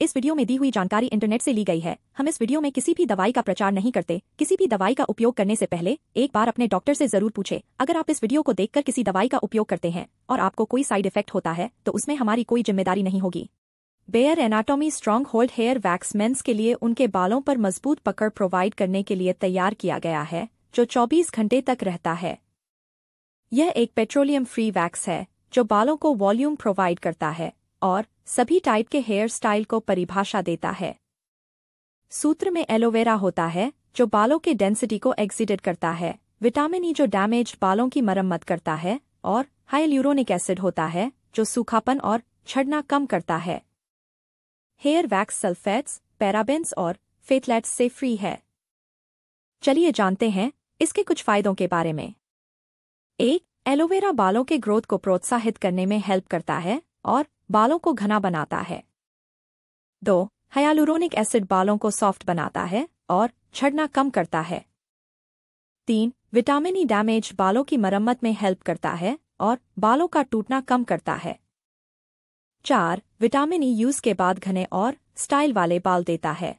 इस वीडियो में दी हुई जानकारी इंटरनेट से ली गई है हम इस वीडियो में किसी भी दवाई का प्रचार नहीं करते किसी भी दवाई का उपयोग करने से पहले एक बार अपने डॉक्टर से जरूर पूछे अगर आप इस वीडियो को देखकर किसी दवाई का उपयोग करते हैं और आपको कोई साइड इफेक्ट होता है तो उसमें हमारी कोई जिम्मेदारी नहीं होगी Bare Anatomy strong hold hair wax men's के लिए उनके बालों पर मजबूत पकड़ प्रोवाइड करने के लिए तैयार किया गया है जो चौबीस घंटे तक रहता है यह एक पेट्रोलियम फ्री वैक्स है जो बालों को वॉल्यूम प्रोवाइड करता है और सभी टाइप के हेयर स्टाइल को परिभाषा देता है सूत्र में एलोवेरा होता है जो बालों के डेंसिटी को एग्जिटेड करता है विटामिन ई e जो डैमेज बालों की मरम्मत करता है और हाइल्यूरोनिक एसिड होता है जो सूखापन और छड़ना कम करता है हेयर वैक्स सल्फेट्स पैराबेंस और फेथलेट्स से फ्री है चलिए जानते हैं इसके कुछ फायदों के बारे में एक एलोवेरा बालों के ग्रोथ को प्रोत्साहित करने में हेल्प करता है और बालों को घना बनाता है दो हयालुरोनिक एसिड बालों को सॉफ्ट बनाता है और छड़ना कम करता है तीन विटामिन ई डैमेज बालों की मरम्मत में हेल्प करता है और बालों का टूटना कम करता है चार विटामिन ई यूज के बाद घने और स्टाइल वाले बाल देता है